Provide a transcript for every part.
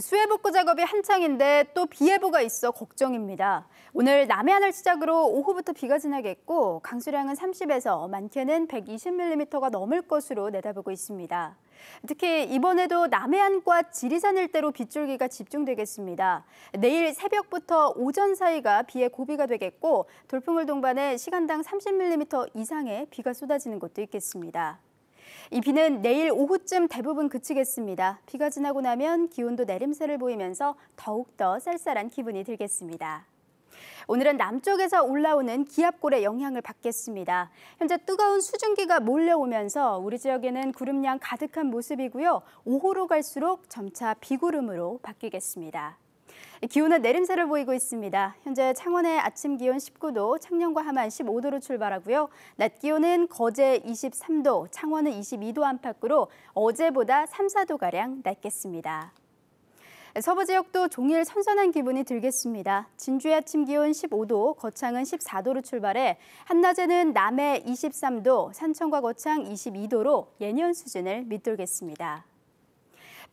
수해 복구 작업이 한창인데 또 비 예보가 있어 걱정입니다. 오늘 남해안을 시작으로 오후부터 비가 지나겠고 강수량은 30에서 많게는 120mm가 넘을 것으로 내다보고 있습니다. 특히 이번에도 남해안과 지리산 일대로 빗줄기가 집중되겠습니다. 내일 새벽부터 오전 사이가 비의 고비가 되겠고 돌풍을 동반해 시간당 30mm 이상의 비가 쏟아지는 곳도 있겠습니다. 이 비는 내일 오후쯤 대부분 그치겠습니다. 비가 지나고 나면 기온도 내림세를 보이면서 더욱더 쌀쌀한 기분이 들겠습니다. 오늘은 남쪽에서 올라오는 기압골의 영향을 받겠습니다. 현재 뜨거운 수증기가 몰려오면서 우리 지역에는 구름량 가득한 모습이고요. 오후로 갈수록 점차 비구름으로 바뀌겠습니다. 기온은 내림세를 보이고 있습니다. 현재 창원의 아침 기온 19도, 창녕과 함안 15도로 출발하고요. 낮 기온은 거제 23도, 창원은 22도 안팎으로 어제보다 3, 4도가량 낮겠습니다. 서부 지역도 종일 선선한 기분이 들겠습니다. 진주의 아침 기온 15도, 거창은 14도로 출발해 한낮에는 남해 23도, 산청과 거창 22도로 예년 수준을 밑돌겠습니다.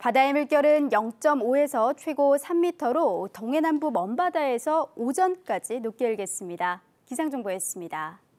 바다의 물결은 0.5에서 최고 3m로 동해남부 먼바다에서 오전까지 높게 일겠습니다. 기상정보였습니다.